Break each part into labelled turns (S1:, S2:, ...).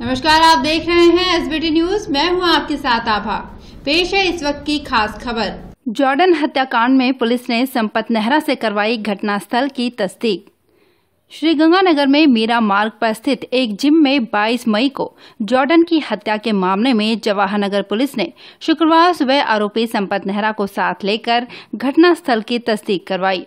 S1: नमस्कार आप देख रहे हैं एसबीटी न्यूज मैं हूं आपके साथ आभा पेश है इस वक्त की खास खबर जॉर्डन हत्याकांड में पुलिस ने संपत नेहरा से करवाई घटनास्थल की तस्दीक श्रीगंगानगर में मीरा मार्ग पर स्थित एक जिम में 22 मई को जॉर्डन की हत्या के मामले में जवाहर नगर पुलिस ने शुक्रवार सुबह आरोपी संपत नेहरा को साथ लेकर घटनास्थल की तस्दीक करवाई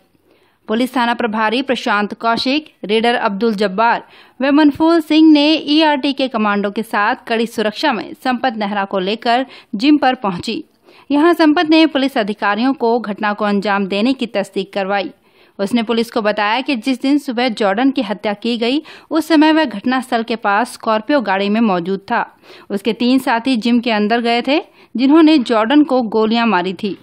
S1: पुलिस थाना प्रभारी प्रशांत कौशिक रेडर अब्दुल जब्बार व मनफूल सिंह ने ईआरटी e के कमांडो के साथ कड़ी सुरक्षा में संपत नेहरा को लेकर जिम पर पहुंची यहां संपत ने पुलिस अधिकारियों को घटना को अंजाम देने की तस्दीक करवाई उसने पुलिस को बताया कि जिस दिन सुबह जॉर्डन की हत्या की गई उस समय वह घटनास्थल के पास स्कॉर्पियो गाड़ी में मौजूद था उसके तीन साथी जिम के अंदर गए थे जिन्होंने जॉर्डन को गोलियां मारी थी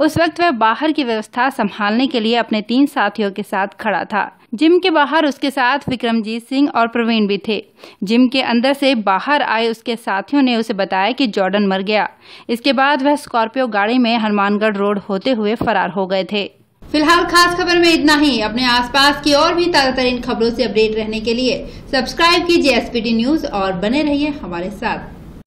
S1: उस वक्त वह बाहर की व्यवस्था संभालने के लिए अपने तीन साथियों के साथ खड़ा था जिम के बाहर उसके साथ विक्रमजीत सिंह और प्रवीण भी थे जिम के अंदर से बाहर आए उसके साथियों ने उसे बताया कि जॉर्डन मर गया इसके बाद वह स्कॉर्पियो गाड़ी में हनुमानगढ़ रोड होते हुए फरार हो गए थे फिलहाल खास खबर में इतना ही अपने आसपास की और भी ताज़ा तरीन खबरों से अपडेट रहने के लिए सब्सक्राइब कीजिए एसपीटी न्यूज और बने रहिए हमारे साथ